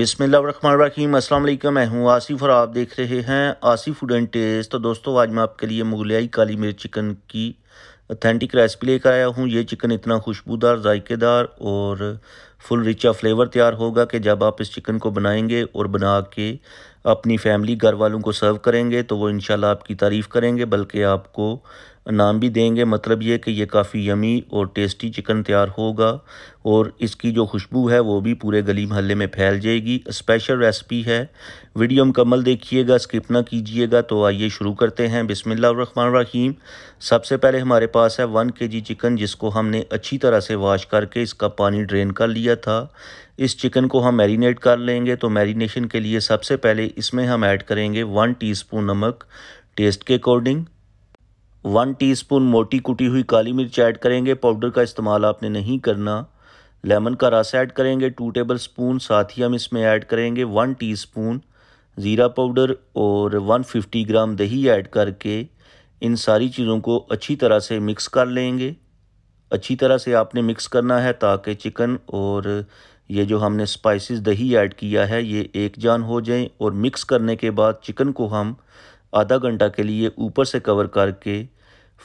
बिसमीम असल मैं हूँ आसिफ और आप देख रहे हैं आसिफ फूड एंड टेस्ट तो दोस्तों आज मैं आपके लिए मुगलियाई काली मिर्च चिकन की अथेंटिक रेसिपी लेकर आया हूँ ये चिकन इतना खुशबूदार जायकेदार और फुल रिचा फ्लेवर तैयार होगा कि जब आप इस चिकन को बनाएंगे और बना के अपनी फैमिली घर वालों को सर्व करेंगे तो वो इन आपकी तारीफ़ करेंगे बल्कि आपको नाम भी देंगे मतलब ये कि ये काफ़ी यमी और टेस्टी चिकन तैयार होगा और इसकी जो खुशबू है वो भी पूरे गली महल्ले में फैल जाएगी स्पेशल रेसिपी है वीडियो मुकम्मल देखिएगा स्किप ना कीजिएगा तो आइए शुरू करते हैं बिसमिल्लाम रहीम सबसे पहले हमारे पास है वन के चिकन जिसको हमने अच्छी तरह से वाश करके इसका पानी ड्रेन कर लिया किया था इस चिकन को हम मैरिनेट कर लेंगे तो मैरिनेशन के लिए सबसे पहले इसमें हम ऐड करेंगे वन टीस्पून नमक टेस्ट के अकॉर्डिंग वन टीस्पून मोटी कुटी हुई काली मिर्च ऐड करेंगे पाउडर का इस्तेमाल आपने नहीं करना लेमन का रस ऐड करेंगे टू टेबल स्पून साथ ही हम इसमें ऐड करेंगे वन टी ज़ीरा पाउडर और वन ग्राम दही ऐड करके इन सारी चीज़ों को अच्छी तरह से मिक्स कर लेंगे अच्छी तरह से आपने मिक्स करना है ताकि चिकन और ये जो हमने स्पाइसेस दही ऐड किया है ये एक जान हो जाए और मिक्स करने के बाद चिकन को हम आधा घंटा के लिए ऊपर से कवर करके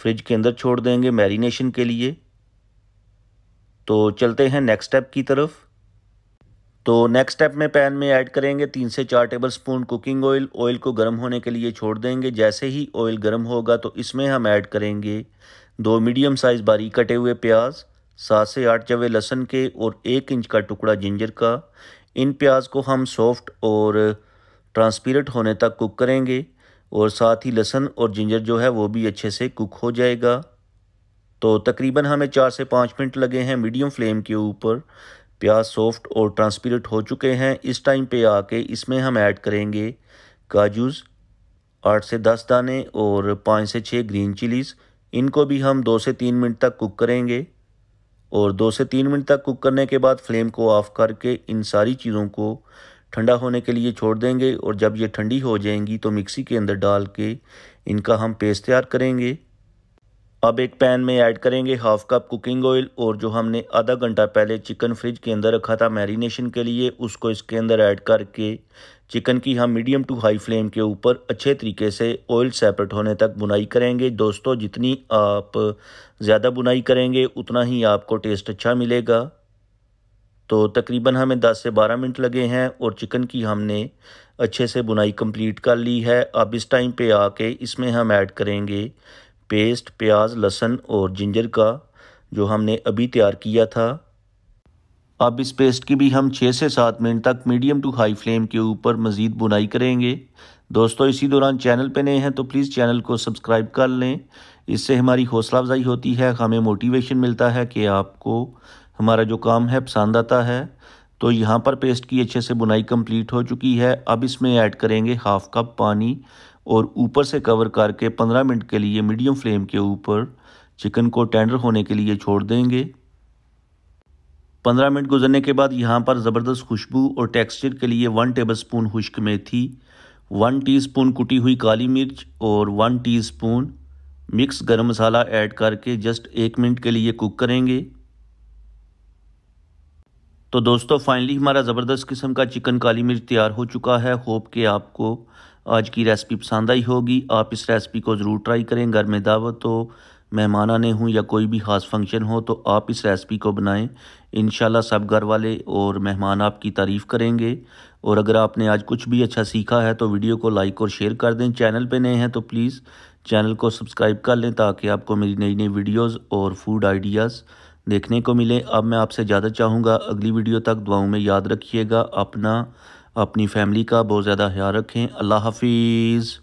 फ्रिज के अंदर छोड़ देंगे मैरिनेशन के लिए तो चलते हैं नेक्स्ट स्टेप की तरफ तो नेक्स्ट स्टेप में पैन में ऐड करेंगे तीन से चार tablespoon cooking oil oil को गर्म होने के लिए छोड़ देंगे जैसे ही ऑयल गर्म होगा तो इसमें हम ऐड करेंगे दो मीडियम साइज़ बारीक कटे हुए प्याज सात से आठ जवे लहसन के और एक इंच का टुकड़ा जिंजर का इन प्याज को हम सॉफ्ट और ट्रांसपेरेंट होने तक कुक करेंगे और साथ ही लहसन और जिंजर जो है वो भी अच्छे से कुक हो जाएगा तो तकरीबन हमें चार से पाँच मिनट लगे हैं मीडियम फ्लेम के ऊपर प्याज सॉफ्ट और ट्रांसपेरेंट हो चुके हैं इस टाइम पे आके इसमें हम ऐड करेंगे काजूज़ आठ से दस दाने और पाँच से छः ग्रीन चिलीज़ इनको भी हम दो से तीन मिनट तक कुक करेंगे और दो से तीन मिनट तक कुक करने के बाद फ्लेम को ऑफ़ करके इन सारी चीज़ों को ठंडा होने के लिए छोड़ देंगे और जब ये ठंडी हो जाएंगी तो मिक्सी के अंदर डाल के इनका हम पेस्ट तैयार करेंगे अब एक पैन में ऐड करेंगे हाफ कप कुकिंग ऑयल और जो हमने आधा घंटा पहले चिकन फ्रिज के अंदर रखा था मैरिनेशन के लिए उसको इसके अंदर ऐड करके चिकन की हम मीडियम टू हाई फ्लेम के ऊपर अच्छे तरीके से ऑयल सेपरेट होने तक बुनाई करेंगे दोस्तों जितनी आप ज़्यादा बुनाई करेंगे उतना ही आपको टेस्ट अच्छा मिलेगा तो तकरीबन हमें 10 से 12 मिनट लगे हैं और चिकन की हमने अच्छे से बुनाई कंप्लीट कर ली है अब इस टाइम पे आके इसमें हम ऐड करेंगे पेस्ट प्याज लहसुन और जिंजर का जो हमने अभी तैयार किया था अब इस पेस्ट की भी हम छः से सात मिनट तक मीडियम टू हाई फ्लेम के ऊपर मज़ीद बुनाई करेंगे दोस्तों इसी दौरान चैनल पर नए हैं तो प्लीज़ चैनल को सब्सक्राइब कर लें इससे हमारी हौसला अफजाई होती है हमें मोटिवेशन मिलता है कि आपको हमारा जो काम है पसंद आता है तो यहाँ पर पेस्ट की अच्छे से बुनाई कंप्लीट हो चुकी है अब इसमें ऐड करेंगे हाफ़ कप पानी और ऊपर से कवर करके 15 मिनट के लिए मीडियम फ्लेम के ऊपर चिकन को टेंडर होने के लिए छोड़ देंगे 15 मिनट गुजरने के बाद यहाँ पर ज़बरदस्त खुशबू और टेक्सचर के लिए वन टेबल स्पून खुश्क मेथी वन टीस्पून कुटी हुई काली मिर्च और one teaspoon mix garam masala add करके जस्ट एक मिनट के लिए कुक करेंगे तो दोस्तों फाइनली हमारा ज़बरदस्त किस्म का चिकन काली मिर्च तैयार हो चुका है होप कि आपको आज की रेसिपी पसंद आई होगी आप इस रेसिपी को ज़रूर ट्राई करें घर में दावत हो मेहमान आने हों या कोई भी खास फंक्शन हो तो आप इस रेसिपी को बनाएं इन सब घर वाले और मेहमान आपकी तारीफ़ करेंगे और अगर आपने आज कुछ भी अच्छा सीखा है तो वीडियो को लाइक और शेयर कर दें चैनल पर नए हैं तो प्लीज़ चैनल को सब्सक्राइब कर लें ताकि आपको मेरी नई नई वीडियोज़ और फूड आइडियाज़ देखने को मिले अब मैं आपसे ज़्यादा चाहूँगा अगली वीडियो तक दुआओं में याद रखिएगा अपना अपनी फैमिली का बहुत ज़्यादा ख्याल रखें अल्लाह हाफिज़